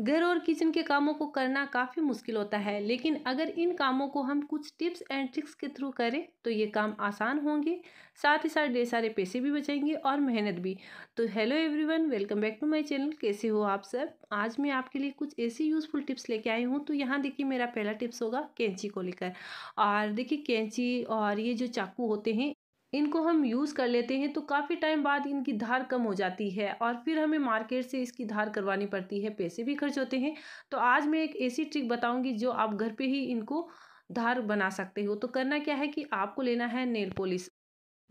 घर और किचन के कामों को करना काफ़ी मुश्किल होता है लेकिन अगर इन कामों को हम कुछ टिप्स एंड ट्रिक्स के थ्रू करें तो ये काम आसान होंगे साथ ही साथ ढेर सारे पैसे भी बचेंगे और मेहनत भी तो hello everyone welcome back to my channel कैसे हो आप सब आज मैं आपके लिए कुछ ऐसी यूज़फुल टिप्स लेके आई हूँ तो यहाँ देखिए मेरा पहला टिप्स होगा कैंची को लेकर और देखिए कैंची और ये जो चाकू होते हैं इनको हम यूज़ कर लेते हैं तो काफ़ी टाइम बाद इनकी धार कम हो जाती है और फिर हमें मार्केट से इसकी धार करवानी पड़ती है पैसे भी खर्च होते हैं तो आज मैं एक ऐसी ट्रिक बताऊंगी जो आप घर पे ही इनको धार बना सकते हो तो करना क्या है कि आपको लेना है नेल पॉलिश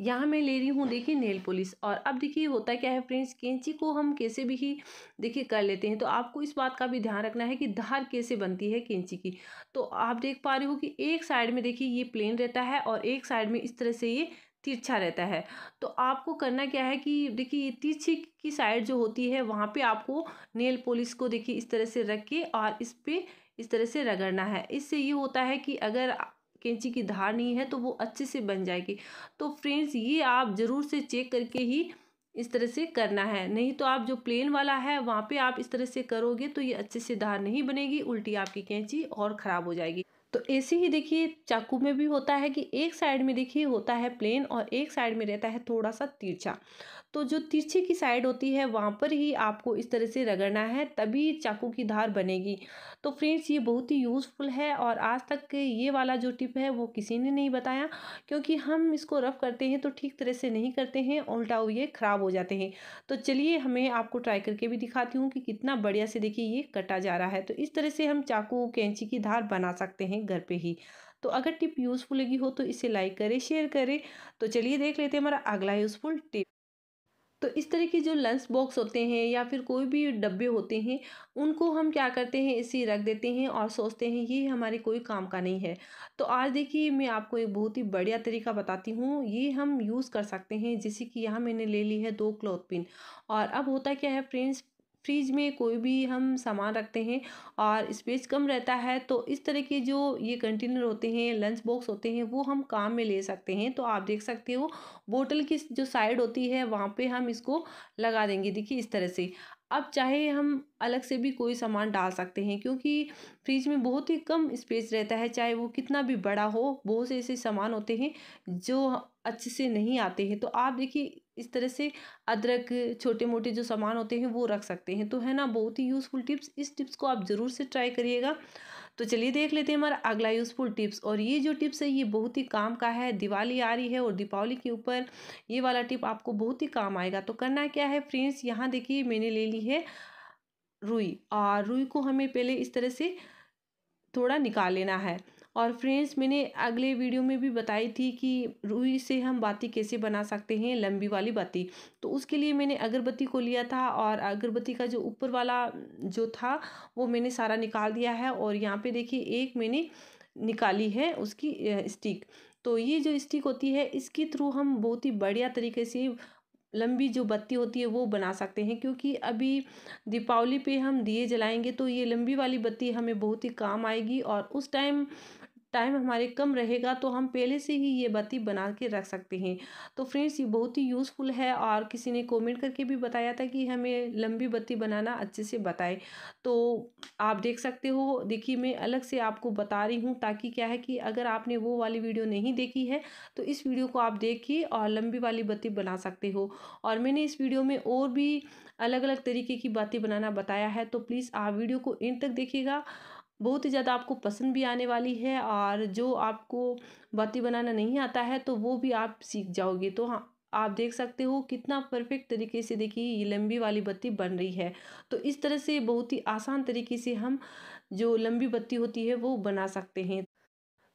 यहाँ मैं ले रही हूँ देखिए नेल पॉलिश और अब देखिए होता क्या है फ्रेंड्स कैंची को हम कैसे भी ही देखिए कर लेते हैं तो आपको इस बात का भी ध्यान रखना है कि धार कैसे बनती है कैंची की तो आप देख पा रहे हो कि एक साइड में देखिए ये प्लेन रहता है और एक साइड में इस तरह से ये तिरछा अच्छा रहता है तो आपको करना क्या है कि देखिए तिरछी की साइड जो होती है वहाँ पे आपको नेल पॉलिश को देखिए इस तरह से रख के और इस पर इस तरह से रगड़ना है इससे ये होता है कि अगर कैंची की धार नहीं है तो वो अच्छे से बन जाएगी तो फ्रेंड्स ये आप ज़रूर से चेक करके ही इस तरह से करना है नहीं तो आप जो प्लेन वाला है वहाँ पे आप इस तरह से करोगे तो ये अच्छे से धार नहीं बनेगी उल्टी आपकी कैंची और ख़राब हो जाएगी तो ऐसे ही देखिए चाकू में भी होता है कि एक साइड में देखिए होता है प्लेन और एक साइड में रहता है थोड़ा सा तिरछा तो जो तिरछे की साइड होती है वहाँ पर ही आपको इस तरह से रगड़ना है तभी चाकू की धार बनेगी तो फ्रेंड्स ये बहुत ही यूज़फुल है और आज तक ये वाला जो टिप है वो किसी ने नहीं बताया क्योंकि हम इसको रफ़ करते हैं तो ठीक तरह से नहीं करते हैं उल्टा हुए ख़राब हो जाते हैं तो चलिए हमें आपको ट्राई करके भी दिखाती हूँ कि कितना बढ़िया से देखिए ये कटा जा रहा है तो इस तरह से हम चाकू कैंची की धार बना सकते हैं घर पर ही तो अगर टिप यूज़फुल लगी हो तो इसे लाइक करें शेयर करें तो चलिए देख लेते हैं हमारा अगला यूज़फुल टिप तो इस तरह के जो लंच बॉक्स होते हैं या फिर कोई भी डब्बे होते हैं उनको हम क्या करते हैं इसी रख देते हैं और सोचते हैं ये हमारे कोई काम का नहीं है तो आज देखिए मैं आपको एक बहुत ही बढ़िया तरीका बताती हूँ ये हम यूज़ कर सकते हैं जैसे कि यहाँ मैंने ले ली है दो क्लॉथ पिन और अब होता क्या है फ्रेंड्स फ्रिज में कोई भी हम सामान रखते हैं और स्पेस कम रहता है तो इस तरह के जो ये कंटेनर होते हैं लंच बॉक्स होते हैं वो हम काम में ले सकते हैं तो आप देख सकते हो बोतल की जो साइड होती है वहाँ पे हम इसको लगा देंगे देखिए इस तरह से अब चाहे हम अलग से भी कोई सामान डाल सकते हैं क्योंकि फ्रिज में बहुत ही कम स्पेस रहता है चाहे वो कितना भी बड़ा हो बहुत से ऐसे सामान होते हैं जो अच्छे से नहीं आते हैं तो आप देखिए इस तरह से अदरक छोटे मोटे जो सामान होते हैं वो रख सकते हैं तो है ना बहुत ही यूज़फुल टिप्स इस टिप्स को आप ज़रूर से ट्राई करिएगा तो चलिए देख लेते हैं हमारा अगला यूज़फुल टिप्स और ये जो टिप्स है ये बहुत ही काम का है दिवाली आ रही है और दीपावली के ऊपर ये वाला टिप आपको बहुत ही काम आएगा तो करना क्या है फ्रेंड्स यहाँ देखिए मैंने ले ली है रुई और रुई को हमें पहले इस तरह से थोड़ा निकाल लेना है और फ्रेंड्स मैंने अगले वीडियो में भी बताई थी कि रुई से हम बाती कैसे बना सकते हैं लंबी वाली बाती तो उसके लिए मैंने अगरबत्ती को लिया था और अगरबत्ती का जो ऊपर वाला जो था वो मैंने सारा निकाल दिया है और यहाँ पे देखिए एक मैंने निकाली है उसकी स्टिक तो ये जो स्टिक होती है इसके थ्रू हम बहुत ही बढ़िया तरीके से लंबी जो बत्ती होती है वो बना सकते हैं क्योंकि अभी दीपावली पे हम दिए जलाएंगे तो ये लंबी वाली बत्ती हमें बहुत ही काम आएगी और उस टाइम टाइम हमारे कम रहेगा तो हम पहले से ही ये बत्ती बना के रख सकते हैं तो फ्रेंड्स ये बहुत ही यूज़फुल है और किसी ने कमेंट करके भी बताया था कि हमें लंबी बत्ती बनाना अच्छे से बताए तो आप देख सकते हो देखिए मैं अलग से आपको बता रही हूँ ताकि क्या है कि अगर आपने वो वाली वीडियो नहीं देखी है तो इस वीडियो को आप देखिए और लंबी वाली बत्ती बना सकते हो और मैंने इस वीडियो में और भी अलग अलग तरीके की बातें बनाना बताया है तो प्लीज़ आप वीडियो को एंड तक देखिएगा बहुत ही ज़्यादा आपको पसंद भी आने वाली है और जो आपको बाती बनाना नहीं आता है तो वो भी आप सीख जाओगे तो हाँ आप देख सकते हो कितना परफेक्ट तरीके से देखिए ये लंबी वाली बत्ती बन रही है तो इस तरह से बहुत ही आसान तरीके से हम जो लंबी बत्ती होती है वो बना सकते हैं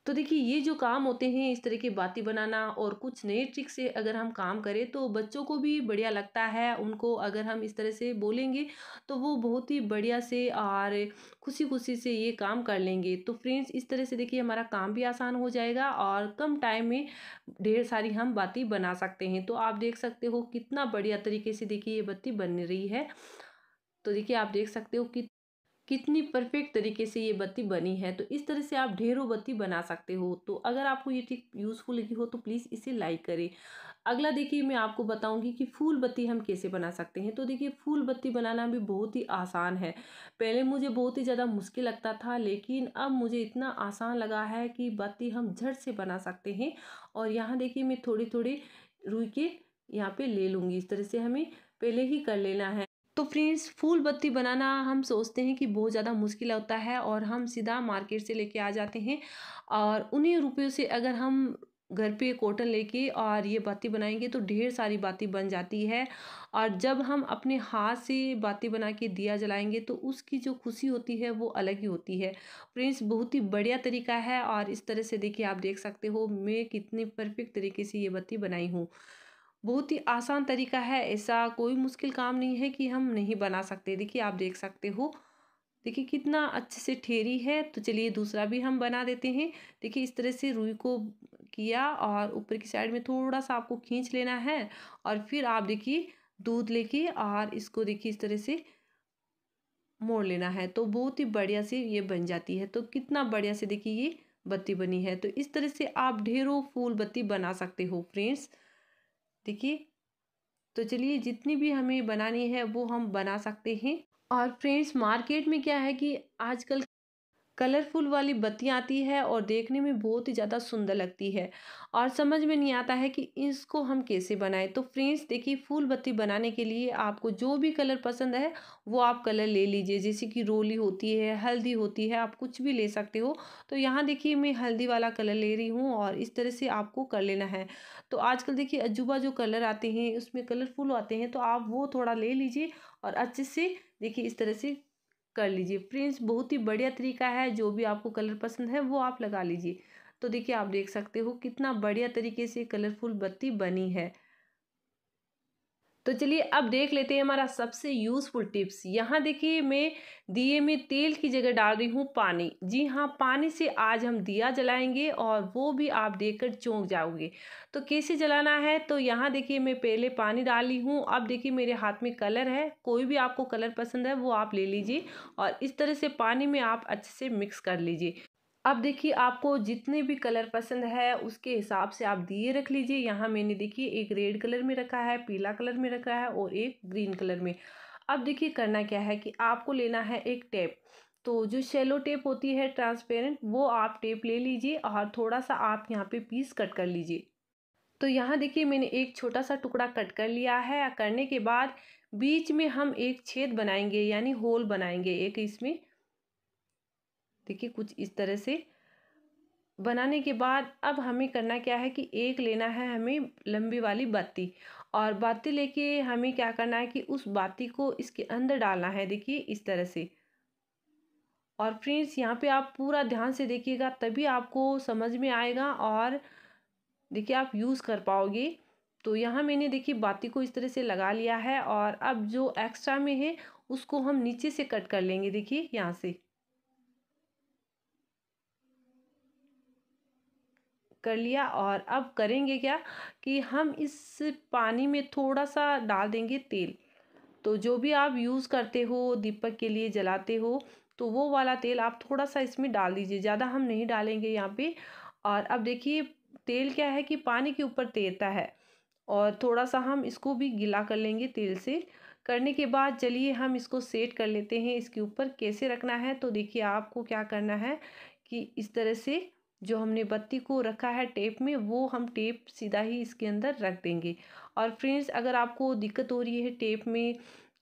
तो देखिए ये जो काम होते हैं इस तरह की बाती बनाना और कुछ नए ट्रिक से अगर हम काम करें तो बच्चों को भी बढ़िया लगता है उनको अगर हम इस तरह से बोलेंगे तो वो बहुत ही बढ़िया से और खुशी खुशी से ये काम कर लेंगे तो फ्रेंड्स इस तरह से देखिए हमारा काम भी आसान हो जाएगा और कम टाइम में ढेर सारी हम बाती बना सकते हैं तो आप देख सकते हो कितना बढ़िया तरीके से देखिए ये बत्ती बन रही है तो देखिए आप देख सकते हो कि कितनी परफेक्ट तरीके से ये बत्ती बनी है तो इस तरह से आप ढेरों बत्ती बना सकते हो तो अगर आपको ये टिप यूज़फुल लगी हो तो प्लीज़ इसे लाइक करें अगला देखिए मैं आपको बताऊंगी कि फूल बत्ती हम कैसे बना सकते हैं तो देखिए फूल बत्ती बनाना भी बहुत ही आसान है पहले मुझे बहुत ही ज़्यादा मुश्किल लगता था लेकिन अब मुझे इतना आसान लगा है कि बत्ती हम झट से बना सकते हैं और यहाँ देखिए मैं थोड़े थोड़े रुई के यहाँ पर ले लूँगी इस तरह से हमें पहले ही कर लेना है तो फ्रेंड्स फूल बत्ती बनाना हम सोचते हैं कि बहुत ज़्यादा मुश्किल होता है और हम सीधा मार्केट से लेके आ जाते हैं और उन्हीं रुपयों से अगर हम घर पे कॉटन लेके और ये बाती बनाएंगे तो ढेर सारी बाती बन जाती है और जब हम अपने हाथ से बाती बना के दिया जलाएंगे तो उसकी जो खुशी होती है वो अलग ही होती है फ्रेंड्स बहुत ही बढ़िया तरीका है और इस तरह से देखिए आप देख सकते हो मैं कितने परफेक्ट तरीके से ये बत्ती बनाई हूँ बहुत ही आसान तरीका है ऐसा कोई मुश्किल काम नहीं है कि हम नहीं बना सकते देखिए आप देख सकते हो देखिए कितना अच्छे से ठेरी है तो चलिए दूसरा भी हम बना देते हैं देखिए इस तरह से रुई को किया और ऊपर की साइड में थोड़ा सा आपको खींच लेना है और फिर आप देखिए दूध लेके और इसको देखिए इस तरह से मोड़ लेना है तो बहुत ही बढ़िया से ये बन जाती है तो कितना बढ़िया से देखिए ये बत्ती बनी है तो इस तरह से आप ढेरों फूल बत्ती बना सकते हो फ्रेंड्स देखिए तो चलिए जितनी भी हमें बनानी है वो हम बना सकते हैं और फ्रेंड्स मार्केट में क्या है कि आजकल कलरफुल वाली बत्तियाँ आती है और देखने में बहुत ही ज़्यादा सुंदर लगती है और समझ में नहीं आता है कि इसको हम कैसे बनाएं तो फ्रेंड्स देखिए फूल बत्ती बनाने के लिए आपको जो भी कलर पसंद है वो आप कलर ले लीजिए जैसे कि रोली होती है हल्दी होती है आप कुछ भी ले सकते हो तो यहाँ देखिए मैं हल्दी वाला कलर ले रही हूँ और इस तरह से आपको कर लेना है तो आजकल देखिए अजूबा जो कलर आते हैं उसमें कलरफुल आते हैं तो आप वो थोड़ा ले लीजिए और अच्छे से देखिए इस तरह से कर लीजिए फ्रेंड्स बहुत ही बढ़िया तरीका है जो भी आपको कलर पसंद है वो आप लगा लीजिए तो देखिए आप देख सकते हो कितना बढ़िया तरीके से कलरफुल बत्ती बनी है तो चलिए अब देख लेते हैं हमारा सबसे यूज़फुल टिप्स यहाँ देखिए मैं दिए में तेल की जगह डाल रही हूँ पानी जी हाँ पानी से आज हम दिया जलाएंगे और वो भी आप देखकर चौंक जाओगे तो कैसे जलाना है तो यहाँ देखिए मैं पहले पानी डाली हूँ अब देखिए मेरे हाथ में कलर है कोई भी आपको कलर पसंद है वो आप ले लीजिए और इस तरह से पानी में आप अच्छे से मिक्स कर लीजिए अब देखिए आपको जितने भी कलर पसंद है उसके हिसाब से आप दिए रख लीजिए यहाँ मैंने देखिए एक रेड कलर में रखा है पीला कलर में रखा है और एक ग्रीन कलर में अब देखिए करना क्या है कि आपको लेना है एक टेप तो जो शेलो टेप होती है ट्रांसपेरेंट वो आप टेप ले लीजिए और थोड़ा सा आप यहाँ पे पीस कट कर लीजिए तो यहाँ देखिए मैंने एक छोटा सा टुकड़ा कट कर लिया है करने के बाद बीच में हम एक छेद बनाएंगे यानी होल बनाएंगे एक इसमें देखिए कुछ इस तरह से बनाने के बाद अब हमें करना क्या है कि एक लेना है हमें लंबी वाली बाती और बाती लेके हमें क्या करना है कि उस बाती को इसके अंदर डालना है देखिए इस तरह से और फ्रेंड्स यहाँ पे आप पूरा ध्यान से देखिएगा तभी आपको समझ में आएगा और देखिए आप यूज़ कर पाओगे तो यहाँ मैंने देखिए बाती को इस तरह से लगा लिया है और अब जो एक्स्ट्रा में है उसको हम नीचे से कट कर लेंगे देखिए यहाँ से कर लिया और अब करेंगे क्या कि हम इस पानी में थोड़ा सा डाल देंगे तेल तो जो भी आप यूज़ करते हो दीपक के लिए जलाते हो तो वो वाला तेल आप थोड़ा सा इसमें डाल दीजिए ज़्यादा हम नहीं डालेंगे यहाँ पे और अब देखिए तेल क्या है कि पानी के ऊपर तैरता है और थोड़ा सा हम इसको भी गीला कर लेंगे तेल से करने के बाद चलिए हम इसको सेट कर लेते हैं इसके ऊपर कैसे रखना है तो देखिए आपको क्या करना है कि इस तरह से जो हमने बत्ती को रखा है टेप में वो हम टेप सीधा ही इसके अंदर रख देंगे और फ्रेंड्स अगर आपको दिक्कत हो रही है टेप में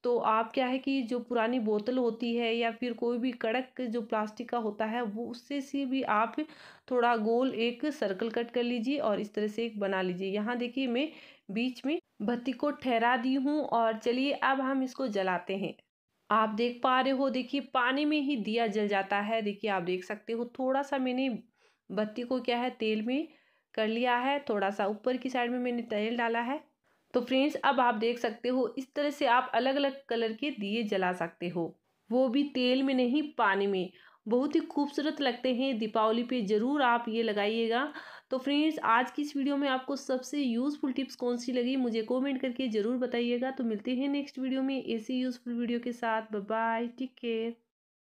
तो आप क्या है कि जो पुरानी बोतल होती है या फिर कोई भी कड़क जो प्लास्टिक का होता है वो उससे से भी आप थोड़ा गोल एक सर्कल कट कर लीजिए और इस तरह से एक बना लीजिए यहाँ देखिए मैं बीच में बत्ती को ठहरा दी हूँ और चलिए अब हम इसको जलाते हैं आप देख पा रहे हो देखिए पानी में ही दिया जल जाता है देखिए आप देख सकते हो थोड़ा सा मैंने बत्ती को क्या है तेल में कर लिया है थोड़ा सा ऊपर की साइड में मैंने तेल डाला है तो फ्रेंड्स अब आप देख सकते हो इस तरह से आप अलग अलग कलर के दिए जला सकते हो वो भी तेल में नहीं पानी में बहुत ही खूबसूरत लगते हैं दीपावली पे ज़रूर आप ये लगाइएगा तो फ्रेंड्स आज की इस वीडियो में आपको सबसे यूज़फुल टिप्स कौन सी लगी मुझे कमेंट करके ज़रूर बताइएगा तो मिलते हैं नेक्स्ट वीडियो में ऐसी यूज़फुल वीडियो के साथ बाय टेक केयर